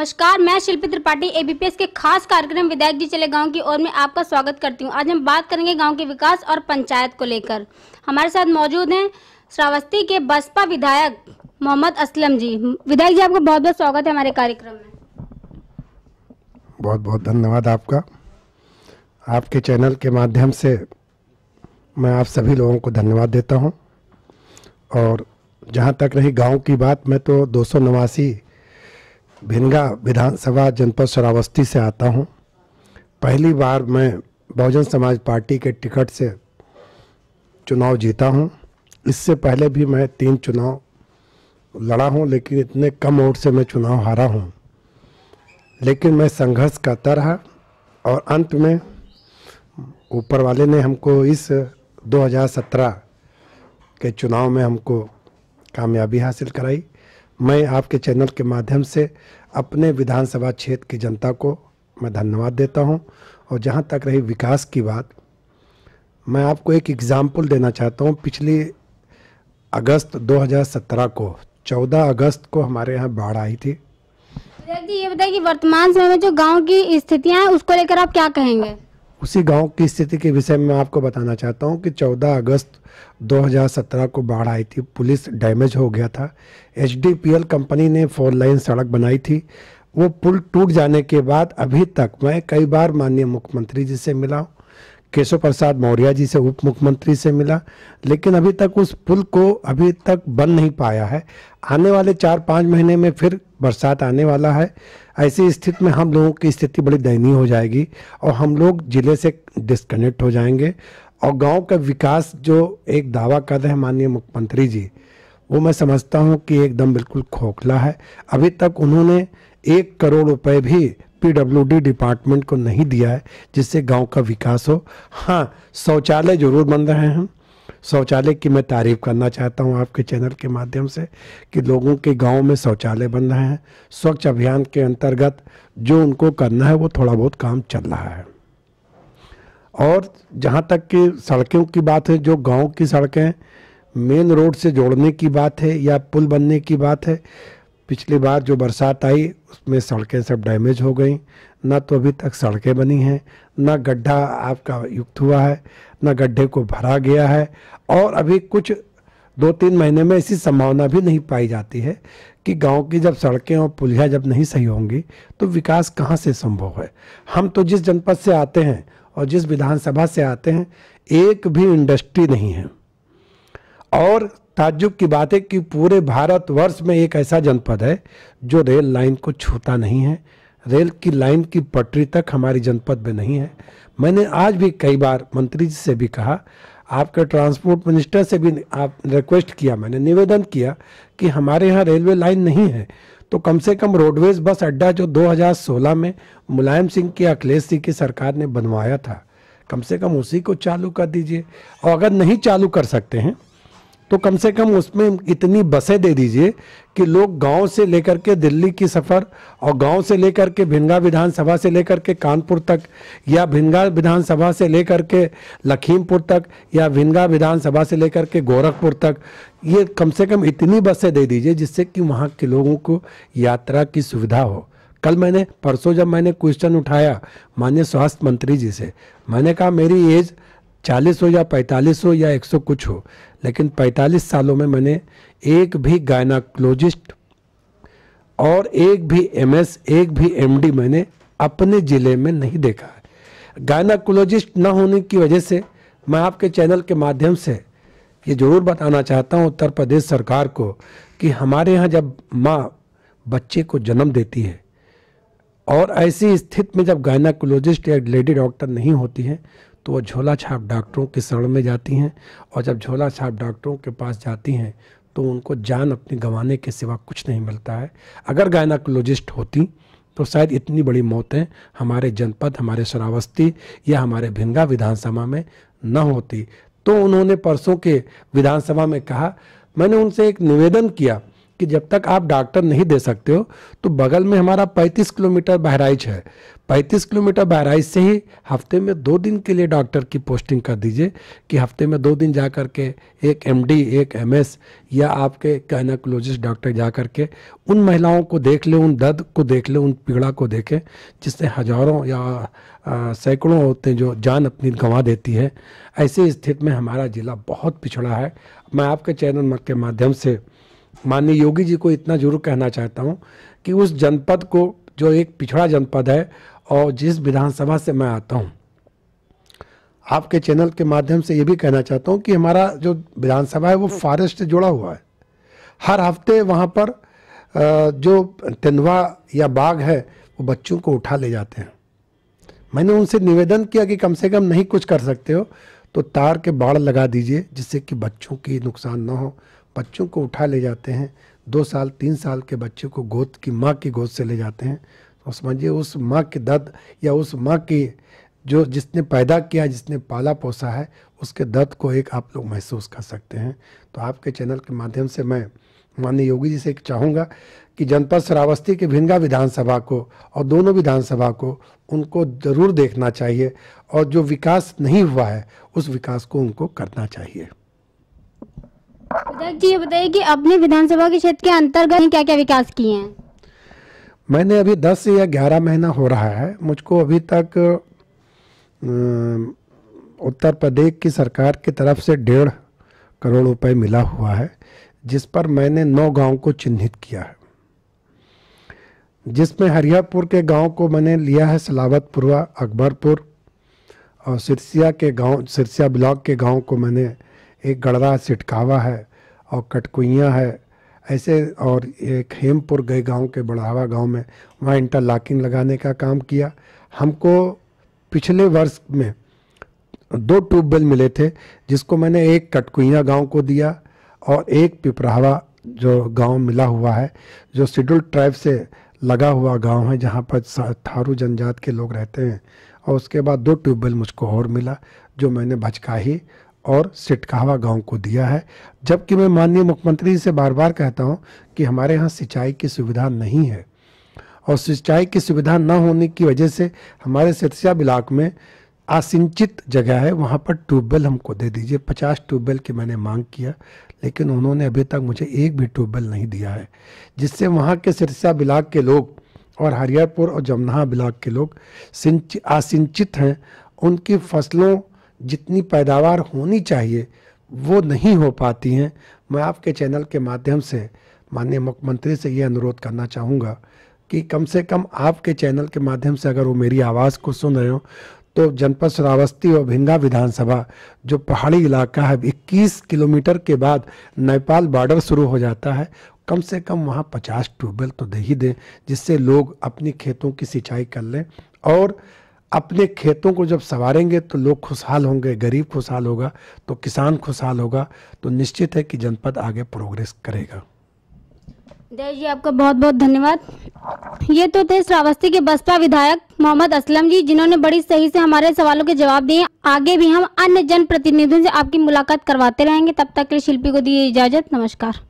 नमस्कार मैं शिल्पी त्रिपाठी एबीपीएस के खास कार्यक्रम विधायक जी चले गांव की ओर में आपका स्वागत करती हूं आज हम बात करेंगे गांव के विकास और पंचायत को लेकर हमारे साथ मौजूद हैं श्रावस्ती के बसपा विधायक मोहम्मद असलम जी विधायक जी आपका बहुत बहुत स्वागत है हमारे कार्यक्रम में बहुत बहुत धन्यवाद आपका आपके चैनल के माध्यम से मैं आप सभी लोगों को धन्यवाद देता हूँ और जहाँ तक रही गाँव की बात मैं तो दो सौ नवासी भिनगा विधानसभा जनपद श्रावस्ती से आता हूँ पहली बार मैं बहुजन समाज पार्टी के टिकट से चुनाव जीता हूँ इससे पहले भी मैं तीन चुनाव लड़ा हूँ लेकिन इतने कम वोट से मैं चुनाव हारा हूँ लेकिन मैं संघर्ष करता रहा और अंत में ऊपर वाले ने हमको इस 2017 के चुनाव में हमको कामयाबी हासिल कराई मैं आपके चैनल के माध्यम से अपने विधानसभा क्षेत्र की जनता को मैं धन्यवाद देता हूं और जहां तक रही विकास की बात मैं आपको एक एग्ज़ाम्पल देना चाहता हूं पिछली अगस्त 2017 को 14 अगस्त को हमारे यहाँ बाढ़ आई थी जी ये बताइए कि वर्तमान समय में जो गांव की स्थितियां हैं उसको लेकर आप क्या कहेंगे उसी गांव की स्थिति के विषय में मैं आपको बताना चाहता हूं कि 14 अगस्त 2017 को बाढ़ आई थी पुलिस डैमेज हो गया था एच कंपनी ने फोर लाइन सड़क बनाई थी वो पुल टूट जाने के बाद अभी तक मैं कई बार माननीय मुख्यमंत्री जी से मिला हूँ केशव प्रसाद मौर्य जी से उप मुख्यमंत्री से मिला लेकिन अभी तक उस पुल को अभी तक बन नहीं पाया है आने वाले चार पाँच महीने में फिर बरसात आने वाला है ऐसी स्थिति में हम लोगों की स्थिति बड़ी दयनीय हो जाएगी और हम लोग ज़िले से डिस्कनेक्ट हो जाएंगे और गांव का विकास जो एक दावा कर रहे हैं माननीय मुख्यमंत्री जी वो मैं समझता हूं कि एकदम बिल्कुल खोखला है अभी तक उन्होंने एक करोड़ रुपए भी पीडब्ल्यूडी डिपार्टमेंट को नहीं दिया है जिससे गांव का विकास हो हाँ शौचालय जरूर बन रहे हैं शौचालय की मैं तारीफ़ करना चाहता हूं आपके चैनल के माध्यम से कि लोगों के गांव में शौचालय बन रहे हैं स्वच्छ अभियान के अंतर्गत जो उनको करना है वो थोड़ा बहुत काम चल रहा है और जहाँ तक कि सड़कों की बात है जो गांव की सड़कें मेन रोड से जोड़ने की बात है या पुल बनने की बात है पिछली बार जो बरसात आई उसमें सड़कें सब डैमेज हो गई ना तो अभी तक सड़कें बनी हैं ना गड्ढा आपका युक्त हुआ है ना गड्ढे को भरा गया है और अभी कुछ दो तीन महीने में ऐसी संभावना भी नहीं पाई जाती है कि गांव की जब सड़कें और पुलिया जब नहीं सही होंगी तो विकास कहाँ से संभव है हम तो जिस जनपद से आते हैं और जिस विधानसभा से आते हैं एक भी इंडस्ट्री नहीं है और ताज्जुब की बात है कि पूरे भारतवर्ष में एक ऐसा जनपद है जो रेल लाइन को छूता नहीं है रेल की लाइन की पटरी तक हमारी जनपद में नहीं है मैंने आज भी कई बार मंत्री जी से भी कहा आपके ट्रांसपोर्ट मिनिस्टर से भी आप रिक्वेस्ट किया मैंने निवेदन किया कि हमारे यहाँ रेलवे लाइन नहीं है तो कम से कम रोडवेज बस अड्डा जो 2016 में मुलायम सिंह की अखिलेश सिंह की सरकार ने बनवाया था कम से कम उसी को चालू कर दीजिए और अगर नहीं चालू कर सकते हैं तो कम से कम उसमें इतनी बसें दे दीजिए कि लोग गांव से लेकर के दिल्ली की सफ़र और गांव से लेकर के भिंगा विधानसभा से लेकर के कानपुर तक या भिनगा विधानसभा से लेकर के लखीमपुर तक या भिनगा विधानसभा से लेकर के गोरखपुर तक ये कम से कम इतनी बसें दे दीजिए जिससे कि वहाँ के लोगों को यात्रा की सुविधा हो कल मैंने परसों जब मैंने क्वेश्चन उठाया माननीय स्वास्थ्य मंत्री जी से मैंने कहा मेरी एज चालीस हो या पैंतालीस हो या एक सौ कुछ हो लेकिन 45 सालों में मैंने एक भी गायनाकोलॉजिस्ट और एक भी एमएस एक भी एमडी मैंने अपने ज़िले में नहीं देखा है गायनाकोलॉजिस्ट ना होने की वजह से मैं आपके चैनल के माध्यम से ये ज़रूर बताना चाहता हूँ उत्तर प्रदेश सरकार को कि हमारे यहाँ जब माँ बच्चे को जन्म देती है और ऐसी स्थिति में जब गायनाकोलॉजिस्ट या लेडी डॉक्टर नहीं होती हैं तो वह झोला छाप डॉक्टरों की शरण में जाती हैं और जब झोला छाप डॉक्टरों के पास जाती हैं तो उनको जान अपनी गंवाने के सिवा कुछ नहीं मिलता है अगर गायनाकोलॉजिस्ट होती तो शायद इतनी बड़ी मौतें हमारे जनपद हमारे श्रावस्ती या हमारे भिंगा विधानसभा में न होती तो उन्होंने परसों के विधानसभा में कहा मैंने उनसे एक निवेदन किया कि जब तक आप डॉक्टर नहीं दे सकते हो तो बगल में हमारा 35 किलोमीटर बहराइच है 35 किलोमीटर बहराइच से ही हफ्ते में दो दिन के लिए डॉक्टर की पोस्टिंग कर दीजिए कि हफ्ते में दो दिन जा कर के एक एमडी एक एमएस या आपके गायनाकोलॉजिस्ट डॉक्टर जा कर के उन महिलाओं को देख ले उन दर्द को देख ले उन पीड़ा को देखें जिससे हज़ारों या सैकड़ों हैं जो जान अपनी गंवा देती है ऐसी स्थिति में हमारा ज़िला बहुत पिछड़ा है मैं आपके चैनल के माध्यम से माननीय योगी जी को इतना जरूर कहना चाहता हूँ कि उस जनपद को जो एक पिछड़ा जनपद है और जिस विधानसभा से मैं आता हूँ आपके चैनल के माध्यम से ये भी कहना चाहता हूँ कि हमारा जो विधानसभा है वो फॉरेस्ट से जुड़ा हुआ है हर हफ्ते वहाँ पर जो तेंदुआ या बाघ है वो बच्चों को उठा ले जाते हैं मैंने उनसे निवेदन किया कि कम से कम नहीं कुछ कर सकते हो तो तार के बाढ़ लगा दीजिए जिससे कि बच्चों की नुकसान ना हो बच्चों को उठा ले जाते हैं दो साल तीन साल के बच्चे को गोद की माँ की गोद से ले जाते हैं और समझिए उस माँ के दर्द या उस माँ की जो जिसने पैदा किया जिसने पाला पोसा है उसके दर्द को एक आप लोग महसूस कर सकते हैं तो आपके चैनल के माध्यम से मैं माननीय योगी जी से चाहूँगा कि जनपद श्रावस्ती के भिंगा विधानसभा को और दोनों विधानसभा को उनको ज़रूर देखना चाहिए और जो विकास नहीं हुआ है उस विकास को उनको करना चाहिए विधायक जी ये बताइए कि अपने विधानसभा के क्षेत्र के अंतर्गत क्या क्या विकास किए हैं मैंने अभी दस या ग्यारह महीना हो रहा है मुझको अभी तक उत्तर प्रदेश की सरकार की तरफ से डेढ़ करोड़ रुपए मिला हुआ है जिस पर मैंने नौ गांव को चिन्हित किया है जिसमें हरियापुर के गांव को मैंने लिया है सलावतपुरवा अकबरपुर और सिरसिया के गांव सिरसिया ब्लॉक के गांव को मैंने एक गढ़रा सिटकावा है और कटकुइयाँ है ऐसे और एक हेमपुर गए गांव के बढ़ावा गांव में वहाँ इंटरलॉकिंग लगाने का काम किया हमको पिछले वर्ष में दो ट्यूबवेल मिले थे जिसको मैंने एक कटकुइया गांव को दिया और एक पिपराहवा जो गांव मिला हुआ है जो शेड्यूल ट्राइब से लगा हुआ गांव है जहां पर थारू जनजात के लोग रहते हैं और उसके बाद दो ट्यूबवेल मुझको और मिला जो मैंने ही और सिटकावा गांव को दिया है जबकि मैं माननीय मुख्यमंत्री से बार बार कहता हूं कि हमारे यहां सिंचाई की सुविधा नहीं है और सिंचाई की सुविधा न होने की वजह से हमारे सिरसा ब्लाक में असिंचित जगह है वहाँ पर ट्यूबवेल हमको दे दीजिए पचास ट्यूबवेल की मैंने मांग किया लेकिन उन्होंने अभी तक मुझे एक भी ट्यूबवेल नहीं दिया है जिससे वहाँ के सिरसा ब्लाक के लोग और हरियरपुर और जमनाहा ब्लाक के लोग सिंच असिंचित हैं उनकी फसलों जितनी पैदावार होनी चाहिए वो नहीं हो पाती हैं मैं आपके चैनल के माध्यम से माननीय मुख्यमंत्री से ये अनुरोध करना चाहूँगा कि कम से कम आपके चैनल के माध्यम से अगर वो मेरी आवाज़ को सुन रहे हो तो जनपद श्रावस्ती और भिंगा विधानसभा जो पहाड़ी इलाका है 21 किलोमीटर के बाद नेपाल बॉर्डर शुरू हो जाता है कम से कम वहाँ 50 ट्यूबवेल तो दे ही दें जिससे लोग अपनी खेतों की सिंचाई कर लें और अपने खेतों को जब संवारेंगे तो लोग खुशहाल होंगे गरीब खुशहाल होगा तो किसान खुशहाल होगा तो निश्चित है कि जनपद आगे प्रोग्रेस करेगा देव जी आपका बहुत बहुत धन्यवाद ये तो थे श्रावस्ती के बसपा विधायक मोहम्मद असलम जी जिन्होंने बड़ी सही से हमारे सवालों के जवाब दिए आगे भी हम अन्य जन प्रतिनिधियों से आपकी मुलाकात करवाते रहेंगे तब तक के शिल्पी को दी इजाजत नमस्कार